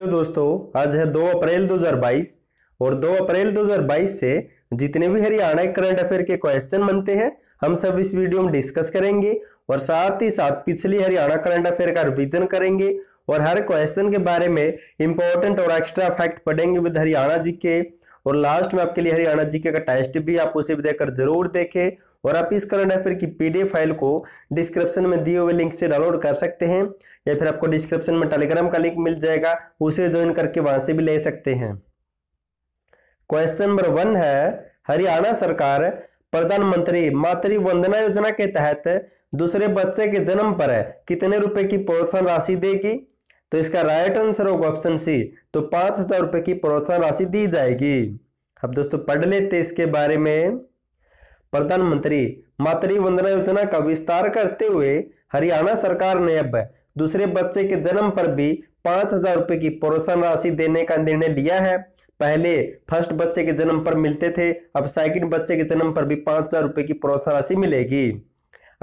तो दोस्तों आज है 2 अप्रैल 2022 और 2 अप्रैल 2022 से जितने भी हरियाणा करंट अफेयर के क्वेश्चन बनते हैं हम सब इस वीडियो में डिस्कस करेंगे और साथ ही साथ पिछली हरियाणा करंट अफेयर का रिवीजन करेंगे और हर क्वेश्चन के बारे में इंपॉर्टेंट और एक्स्ट्रा फैक्ट पढ़ेंगे विद हरियाणा जी के और लास्ट में आपके लिए हरियाणा जी के का टेस्ट भी आप उसे भी देखकर जरूर देखें और आप इस करंट अफेयर की पीडीएफ फाइल को डिस्क्रिप्शन में दिए हुए लिंक से डाउनलोड कर सकते हैं या फिर आपको डिस्क्रिप्शन में टेलीग्राम का लिंक मिल जाएगा उसे ज्वाइन करके वहां से भी ले सकते हैं क्वेश्चन नंबर वन है हरियाणा सरकार प्रधानमंत्री मातृ वंदना योजना के तहत दूसरे बच्चे के जन्म पर कितने रुपए की प्रोत्साहन राशि देगी तो इसका राइट आंसर होगा ऑप्शन सी तो पांच हजार रुपए की प्रोत्साहन राशि दी जाएगी अब दोस्तों पढ़ लेते इसके बारे में प्रधानमंत्री मातृ वंदना योजना का विस्तार करते हुए हरियाणा सरकार ने अब दूसरे बच्चे के जन्म पर भी पांच हजार रुपए की प्रोत्साहन राशि देने का निर्णय लिया है पहले फर्स्ट बच्चे के जन्म पर मिलते थे अब सेकंड बच्चे के जन्म पर भी पांच हजार रुपए की प्रोत्साहन राशि मिलेगी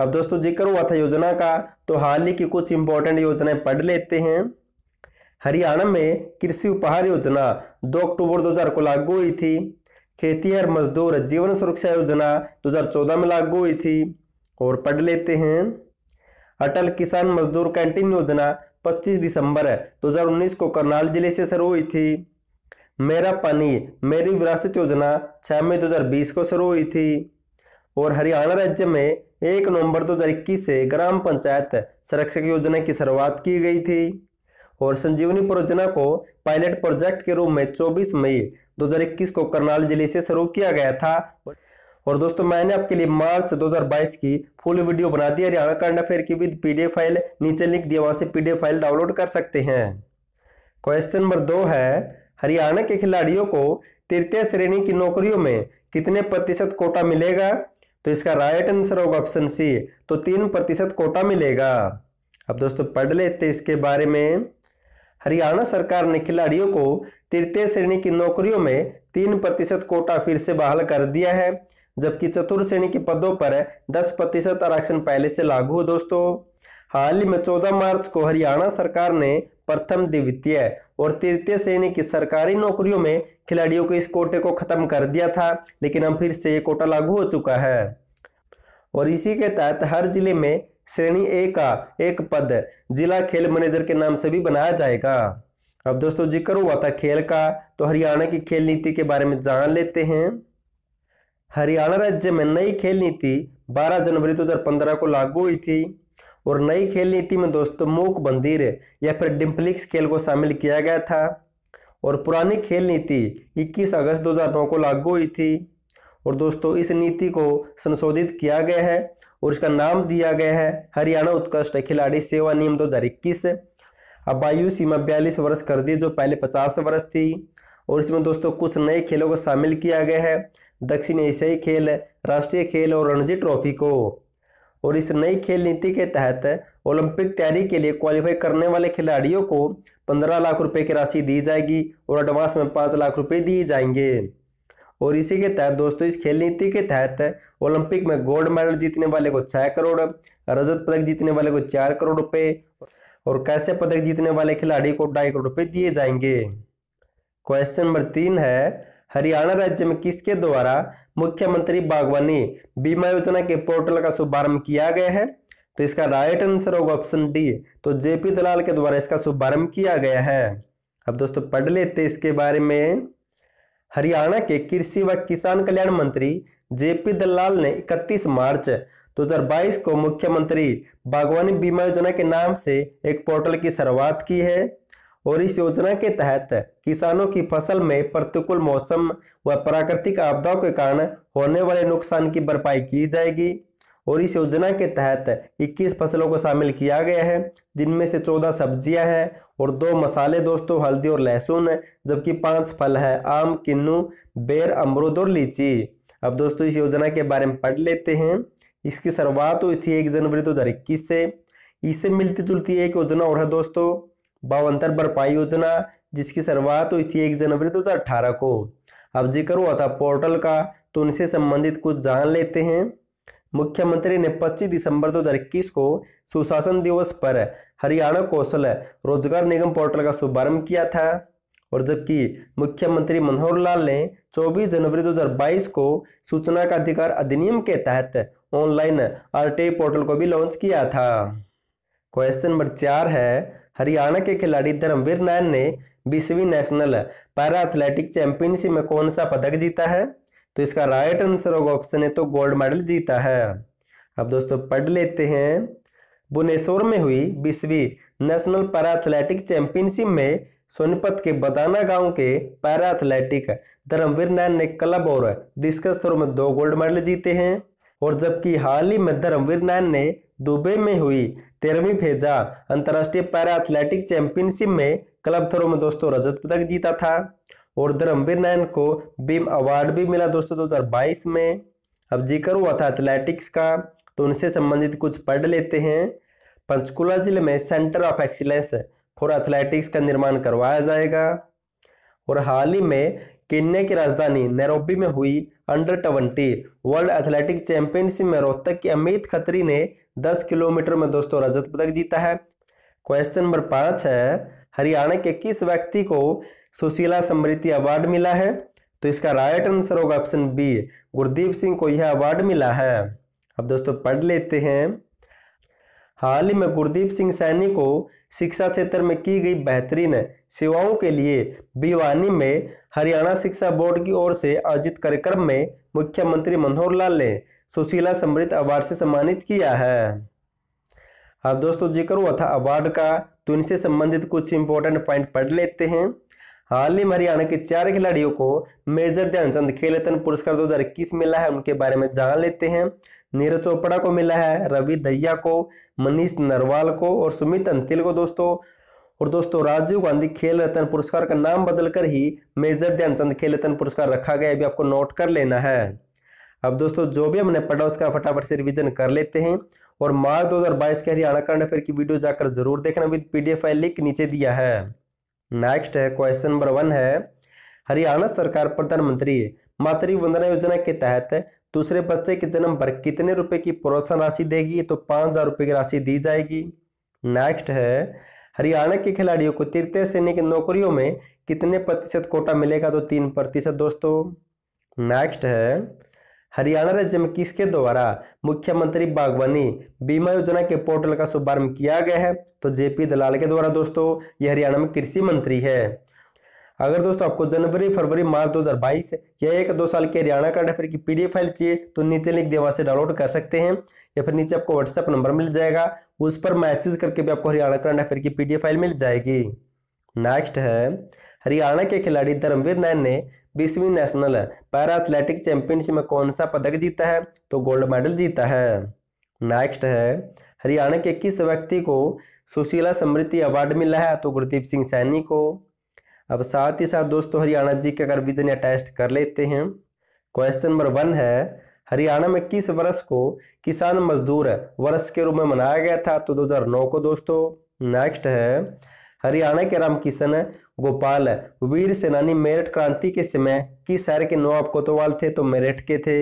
अब दोस्तों जिक्र हुआ था योजना का तो हाल ही की कुछ इंपॉर्टेंट योजनाएं पढ़ लेते हैं हरियाणा में कृषि उपहार योजना दो अक्टूबर दो को लागू हुई थी खेतीहर मजदूर जीवन सुरक्षा योजना 2014 में लागू हुई थी और पढ़ लेते हैं अटल किसान मजदूर कैंटीन योजना 25 दिसंबर 2019 को करनाल जिले से शुरू हुई थी मेरा पानी मेरी विरासत योजना 6 मई 2020 को शुरू हुई थी और हरियाणा राज्य में एक नवंबर 2021 से ग्राम पंचायत संरक्षक योजना की शुरुआत की गई थी और संजीवनी परियोजना को पायलट प्रोजेक्ट के रूप में 24 मई 2021 को करनाल जिले से शुरू किया गया था और दोस्तों मैंने आपके लिए मार्च 2022 की फुल वीडियो बना दी हरियाणा करंट अफेयर की विद पीडीएफ फाइल नीचे लिंक दिया वहां से पीडीएफ फाइल डाउनलोड कर सकते हैं क्वेश्चन नंबर दो है हरियाणा के खिलाड़ियों को तृतीय श्रेणी की नौकरियों में कितने प्रतिशत कोटा मिलेगा तो इसका राइट आंसर होगा ऑप्शन सी तो तीन कोटा मिलेगा अब दोस्तों पढ़ लेते इसके बारे में हरियाणा सरकार ने खिलाड़ियों को तृतीय श्रेणी की नौकरियों में तीन प्रतिशत कोटा फिर से बहाल कर दिया है जबकि चतुर्थ श्रेणी के पदों पर दस प्रतिशत आरक्षण पहले से लागू है दोस्तों हाल ही में चौदह मार्च को हरियाणा सरकार ने प्रथम द्वितीय और तृतीय श्रेणी की सरकारी नौकरियों में खिलाड़ियों के इस कोटे को खत्म कर दिया था लेकिन अब फिर से ये कोटा लागू हो चुका है और इसी के तहत हर जिले में श्रेणी ए का एक पद जिला खेल मैनेजर के नाम से भी बनाया जाएगा अब दोस्तों जिक्र हुआ था खेल का तो हरियाणा की खेल नीति के बारे में जान लेते हैं हरियाणा राज्य में नई खेल नीति 12 जनवरी 2015 को लागू हुई थी और नई खेल नीति में दोस्तों मूक बंदीर या फिर डिम्पलिक्स खेल को शामिल किया गया था और पुरानी खेल नीति 21 अगस्त 2009 को लागू हुई थी और दोस्तों इस नीति को संशोधित किया गया है और इसका नाम दिया गया है हरियाणा उत्कृष्ट खिलाड़ी सेवा नियम दो हजार इक्कीस अब आयु सीमा बयालीस वर्ष कर दी जो पहले पचास वर्ष थी और इसमें दोस्तों कुछ नए खेलों को शामिल किया गया है दक्षिण एशियाई खेल राष्ट्रीय खेल और रणजी ट्रॉफी को और इस नई खेल नीति के तहत ओलंपिक तैयारी के लिए क्वालिफाई करने वाले खिलाड़ियों को पंद्रह लाख रुपए की राशि दी जाएगी और एडवांस में पाँच लाख रुपए दिए जाएंगे और इसी के तहत दोस्तों इस खेल नीति के तहत ओलंपिक में गोल्ड मेडल जीतने वाले को छः करोड़ रजत पदक जीतने वाले को चार करोड़ रुपये और कैसे पदक जीतने वाले खिलाड़ी को ढाई करोड़ रुपये दिए जाएंगे क्वेश्चन नंबर तीन है हरियाणा राज्य में किसके द्वारा मुख्यमंत्री बागवानी बीमा योजना के पोर्टल का शुभारंभ किया गया है तो इसका राइट आंसर होगा ऑप्शन डी तो जेपी दलाल के द्वारा इसका शुभारंभ किया गया है अब दोस्तों पढ़ लेते इसके बारे में हरियाणा के कृषि व किसान कल्याण मंत्री जेपी दलाल ने 31 मार्च 2022 को मुख्यमंत्री बागवानी बीमा योजना के नाम से एक पोर्टल की शुरुआत की है और इस योजना के तहत किसानों की फसल में प्रतिकूल मौसम व प्राकृतिक आपदाओं के कारण होने वाले नुकसान की भरपाई की जाएगी और इस योजना के तहत 21 फसलों को शामिल किया गया है जिनमें से 14 सब्जियां हैं और दो मसाले दोस्तों हल्दी और लहसुन है जबकि पांच फल है आम किन्नू बेर अमरूद और लीची अब दोस्तों इस योजना के बारे में पढ़ लेते हैं इसकी शुरुआत हुई थी एक जनवरी दो हज़ार इक्कीस से इससे मिलती जुलती एक योजना और है दोस्तों बावंतर भरपाई योजना जिसकी शुरुआत हुई थी एक जनवरी दो हज़ार अठारह को अब जिक्र हुआ था पोर्टल का तो उनसे संबंधित कुछ जान लेते हैं मुख्यमंत्री ने 25 दिसंबर 2021 को सुशासन दिवस पर हरियाणा कौशल रोजगार निगम पोर्टल का शुभारंभ किया था और जबकि मुख्यमंत्री मनोहर लाल ने 24 जनवरी 2022 को सूचना का अधिकार अधिनियम के तहत ऑनलाइन आरटीआई पोर्टल को भी लॉन्च किया था क्वेश्चन नंबर चार है हरियाणा के खिलाड़ी धर्मवीर नायन ने बीसवीं नेशनल पैरा एथलेटिक चैंपियनशिप में कौन सा पदक जीता है तो इसका राइट आंसर होगा ऑप्शन है तो गोल्ड मेडल जीता है अब दोस्तों पढ़ लेते हैं भुवनेश्वर में हुई बीसवीं नेशनल पैरा एथलेटिक चैंपियनशिप में सोनीपत के बदाना गांव के पैरा एथलेटिक धर्मवीर नायन ने क्लब और डिस्कस थ्रो में दो गोल्ड मेडल जीते हैं और जबकि हाल ही में धर्मवीर नायन ने दुबई में हुई तेरहवीं फेजा अंतर्राष्ट्रीय पैरा एथलेटिक चैंपियनशिप में क्लब थ्रो में दोस्तों रजत पदक जीता था और धर्मवीर नायन को बीम अवार्ड भी मिला दोस्तों 2022 में अब जिक्र हुआ था एथलेटिक्स का तो उनसे संबंधित कुछ पढ़ लेते हैं पंचकुला जिले में centre of excellence for athletics का निर्माण करवाया जाएगा और हाल ही में किन्ने की राजधानी नैरोबी में हुई under twenty world athletic championship में रोहतक की अमित खत्री ने 10 किलोमीटर में दोस्तों रजत पदक जीता है क्वेश्चन नंबर पाँच है हरियाणा के किस व्यक्ति को सुशीला समृद्धि अवार्ड मिला है तो इसका राइट आंसर होगा ऑप्शन बी गुरदीप सिंह को यह अवार्ड मिला है अब दोस्तों पढ़ लेते हैं हाल ही में गुरदीप सिंह सैनी को शिक्षा क्षेत्र में की गई बेहतरीन सेवाओं के लिए भिवानी में हरियाणा शिक्षा बोर्ड की ओर से आयोजित कार्यक्रम में मुख्यमंत्री मनोहर लाल ने सुशीला समृद्ध अवार्ड से सम्मानित किया है अब दोस्तों जिक्र हुआ था अवार्ड का तो इनसे संबंधित कुछ इंपॉर्टेंट पॉइंट पढ़ लेते हैं हाल ही में हरियाणा के चार खिलाड़ियों को मेजर ध्यानचंद खेल रत्न पुरस्कार 2021 मिला है उनके बारे में जान लेते हैं नीरज चोपड़ा को मिला है रवि दहिया को मनीष नरवाल को और सुमित अंतिल को दोस्तों और दोस्तों राजीव गांधी खेल रत्न पुरस्कार का नाम बदलकर ही मेजर ध्यानचंद खेल रत्न पुरस्कार रखा गया अभी आपको नोट कर लेना है अब दोस्तों जो भी हमने पढ़ा उसका फटाफट से रिविजन कर लेते हैं और मार्च 2022 के हरियाणा करंट अफेयर की वीडियो जाकर जरूर देखना विद पीडीएफ फाइल लिंक नीचे दिया है नेक्स्ट है क्वेश्चन नंबर वन है हरियाणा सरकार प्रधानमंत्री मातृ वंदना योजना के तहत दूसरे बच्चे के जन्म पर कितने रुपए की प्रोत्साहन राशि देगी तो पाँच हजार रुपये की राशि दी जाएगी नेक्स्ट है हरियाणा के खिलाड़ियों को तृतीय श्रेणी की नौकरियों में कितने प्रतिशत कोटा मिलेगा तो तीन प्रतिशत दोस्तों नेक्स्ट है हरियाणा राज्य में किसके द्वारा मुख्यमंत्री बागवानी बीमा योजना के पोर्टल का शुभारंभ किया गया है तो जेपी दलाल के द्वारा दोस्तों ये हरियाणा में कृषि मंत्री है अगर दोस्तों आपको जनवरी फरवरी मार्च 2022 या एक दो साल के हरियाणा का फिर की पीडीएफ फाइल चाहिए तो नीचे लिंक देवा से डाउनलोड कर सकते हैं या फिर नीचे आपको व्हाट्सएप नंबर मिल जाएगा उस पर मैसेज करके भी आपको हरियाणा करंट अफेयर की पीडीएफ फाइल मिल जाएगी नेक्स्ट है हरियाणा के खिलाड़ी धर्मवीर नैन ने बीसवीं नेशनल पैरा एथलेटिक चैंपियनशिप में कौन सा पदक जीता है तो गोल्ड मेडल जीता है नेक्स्ट है हरियाणा के किस व्यक्ति को सुशीला समृद्धि अवार्ड मिला है तो गुरदीप सिंह सैनी को अब साथ ही साथ दोस्तों हरियाणा जी के अगर विजन या टेस्ट कर लेते हैं क्वेश्चन नंबर वन है हरियाणा में किस वर्ष को किसान मजदूर वर्ष के रूप में मनाया गया था तो 2009 को दोस्तों नेक्स्ट है हरियाणा के रामकिशन गोपाल वीर सेनानी मेरठ क्रांति के समय किस शहर के नवाब कोतवाल थे तो मेरठ के थे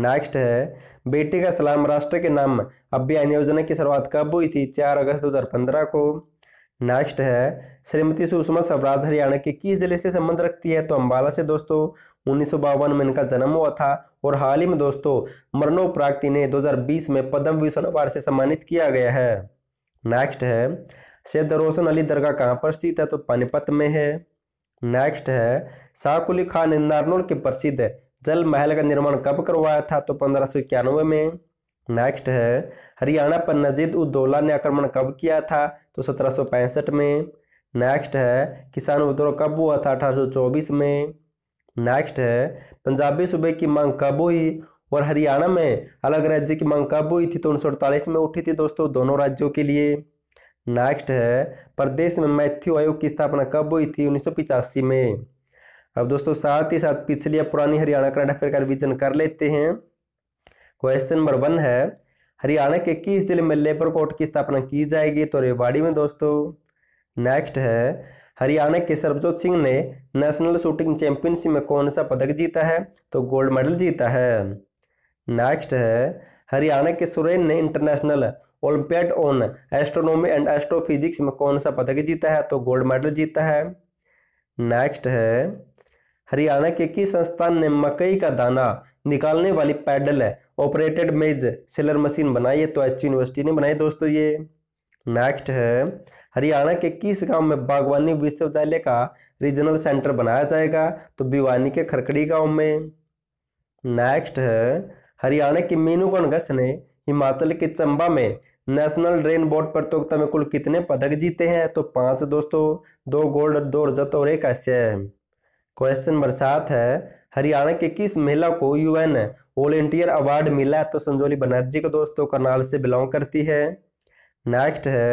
नेक्स्ट है बेटे का सलाम राष्ट्र के नाम अभियान योजना की शुरुआत कब हुई थी चार अगस्त 2015 को नेक्स्ट है श्रीमती सुषमा स्वराज हरियाणा के किस जिले से संबंध रखती है तो अम्बाला से दोस्तों उन्नीस में इनका जन्म हुआ था और हाल ही में दोस्तों मरणोपराक्त इन्हें 2020 में पद्म विभूषण अवार्ड से सम्मानित किया गया है नेक्स्ट है सैद रोशन अली दरगाह कहाँ पर स्थित है तो पानीपत में है नेक्स्ट है शाहकुली खान नारनौल के प्रसिद्ध जल महल का निर्माण कब करवाया था तो पंद्रह सौ इक्यानवे में नेक्स्ट है हरियाणा पर नजीद उद्दौला ने आक्रमण कब किया था तो सत्रह सौ पैंसठ में नेक्स्ट है किसान विद्रोह कब हुआ था अठारह सौ चौबीस में नेक्स्ट है पंजाबी सूबे की मांग कब हुई और हरियाणा में अलग राज्य की मांग कब हुई थी तो उन्नीस में उठी थी दोस्तों दोनों राज्यों के लिए नेक्स्ट है प्रदेश में मैथ्यू आयोग की स्थापना कब हुई थी उन्नीस में अब दोस्तों साथ ही साथ पिछली या पुरानी हरियाणा करंट अफेयर का रिविजन कर लेते हैं क्वेश्चन नंबर वन है हरियाणा के किस जिले में लेबर कोर्ट की स्थापना की जाएगी तो रेवाड़ी में दोस्तों नेक्स्ट है हरियाणा के सरबजोत सिंह ने नेशनल शूटिंग चैंपियनशिप में कौन सा पदक जीता है तो गोल्ड मेडल जीता है नेक्स्ट है हरियाणा के सुरेन ने international olympiad on astronomy and astrophysics में कौन सा पदक जीता है तो गोल्ड मेडल जीता है नेक्स्ट है हरियाणा के किस संस्थान ने मकई का दाना निकालने वाली पैडल है ऑपरेटेड मेज सेलर मशीन बनाई है तो एच यूनिवर्सिटी ने बनाई दोस्तों ये नेक्स्ट है हरियाणा के किस गांव में बागवानी विश्वविद्यालय का रीजनल सेंटर बनाया जाएगा तो भिवानी के खरकड़ी गांव में नेक्स्ट है हरियाणा के मीनू गणगस ने हिमाचल के चंबा में नेशनल ड्रेन बोर्ड प्रतियोगिता में कुल कितने पदक जीते हैं तो पांच दोस्तों दो गोल्ड दो रजत और एक आश्चर्य क्वेश्चन नंबर सात है हरियाणा के किस महिला को यूएन वॉलेंटियर अवार्ड मिला तो संजोली बनर्जी को दोस्तों करनाल से बिलोंग करती है नेक्स्ट है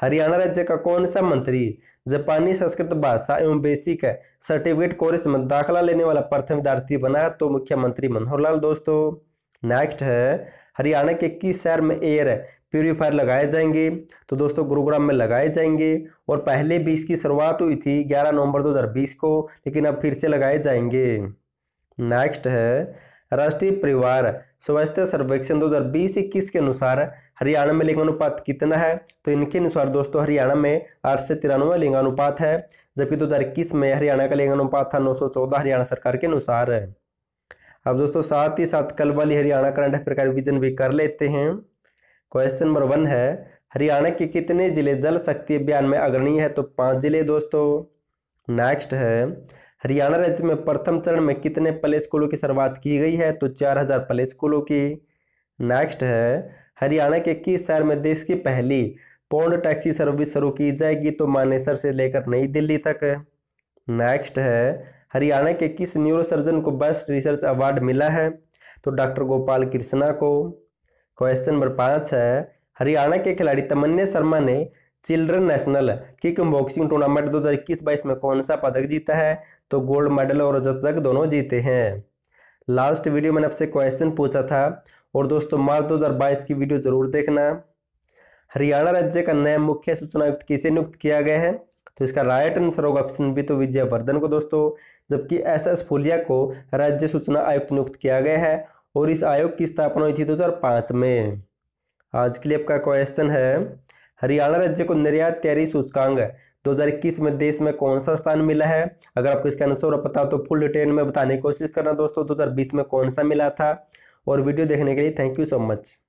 हरियाणा राज्य का कौन सा मंत्री जापानी संस्कृत भाषा एवं बेसिक सर्टिफिकेट कोर्स में दाखिला लेने वाला प्रथम विद्यार्थी बना तो मुख्यमंत्री मनोहर लाल दोस्तों नेक्स्ट है हरियाणा के किस शहर में एयर प्योरीफायर लगाए जाएंगे तो दोस्तों गुरुग्राम में लगाए जाएंगे और पहले भी इसकी शुरुआत हुई थी 11 नवंबर 2020 को लेकिन अब फिर से लगाए जाएंगे नेक्स्ट है राष्ट्रीय परिवार स्वास्थ्य सर्वेक्षण 2020-21 के अनुसार हरियाणा में लिंगानुपात कितना है तो इनके अनुसार दोस्तों हरियाणा में आठ से तिरानवे लिंगानुपात है जबकि दो में हरियाणा का लिंगानुपात था नौ हरियाणा सरकार के अनुसार है अब दोस्तों साथ ही साथ कल वाली हरियाणा करंट अफेयर का रिविजन भी कर लेते हैं क्वेश्चन नंबर वन है हरियाणा के कितने जिले जल शक्ति अभियान में अग्रणी है तो पांच जिले दोस्तों नेक्स्ट है हरियाणा राज्य में प्रथम चरण में कितने प्ले स्कूलों की शुरुआत की गई है तो चार हजार प्ले स्कूलों की नेक्स्ट है हरियाणा के किस शहर में देश की पहली पौंड टैक्सी सर्विस शुरू की जाएगी तो मानेसर से लेकर नई दिल्ली तक नेक्स्ट है हरियाणा के किस न्यूरोसर्जन को बेस्ट रिसर्च अवार्ड मिला है तो डॉक्टर गोपाल कृष्णा को क्वेश्चन नंबर पाँच है हरियाणा के खिलाड़ी तमन्या शर्मा ने children national kick boxing tournament 2021-22 में कौन सा पदक जीता है तो गोल्ड मेडल और रजत पदक दोनों जीते हैं लास्ट वीडियो मैंने आपसे क्वेश्चन पूछा था और दोस्तों मार्च 2022 की वीडियो जरूर देखना हरियाणा राज्य का नया मुख्य सूचना आयुक्त किसे नियुक्त किया गया है तो इसका राइट आंसर होगा ऑप्शन बी तो विजयवर्धन को दोस्तों जबकि एस एस फुलिया को राज्य सूचना आयुक्त नियुक्त किया गया है और इस आयोग की स्थापना हुई थी पांच में आज के लिए आपका क्वेश्चन है हरियाणा राज्य को निर्यात तैयारी सूचकांक 2021 में देश में कौन सा स्थान मिला है अगर आपको इसका आंसर पता हो तो फुल डिटेल में बताने की कोशिश करना दोस्तों 2020 में कौन सा मिला था और वीडियो देखने के लिए थैंक यू सो मच